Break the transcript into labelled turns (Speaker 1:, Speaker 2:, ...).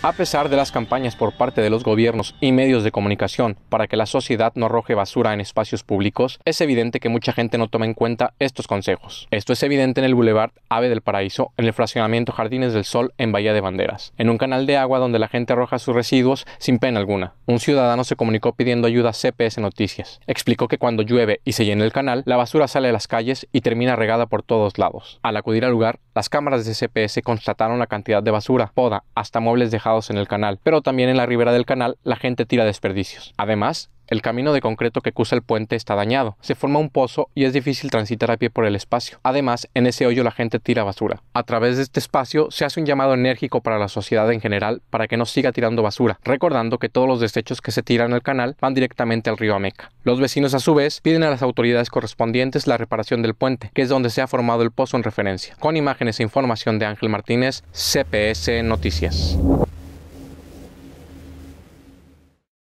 Speaker 1: A pesar de las campañas por parte de los gobiernos y medios de comunicación para que la sociedad no arroje basura en espacios públicos, es evidente que mucha gente no toma en cuenta estos consejos. Esto es evidente en el Boulevard Ave del Paraíso, en el fraccionamiento Jardines del Sol en Bahía de Banderas, en un canal de agua donde la gente arroja sus residuos sin pena alguna. Un ciudadano se comunicó pidiendo ayuda a CPS Noticias. Explicó que cuando llueve y se llena el canal, la basura sale a las calles y termina regada por todos lados. Al acudir al lugar, las cámaras de CPS constataron la cantidad de basura, poda, hasta muebles dejados en el canal, pero también en la ribera del canal la gente tira desperdicios. Además, el camino de concreto que cruza el puente está dañado, se forma un pozo y es difícil transitar a pie por el espacio. Además, en ese hoyo la gente tira basura. A través de este espacio se hace un llamado enérgico para la sociedad en general para que no siga tirando basura, recordando que todos los desechos que se tiran al canal van directamente al río Ameca. Los vecinos a su vez piden a las autoridades correspondientes la reparación del puente, que es donde se ha formado el pozo en referencia. Con imágenes e información de Ángel Martínez, CPS Noticias.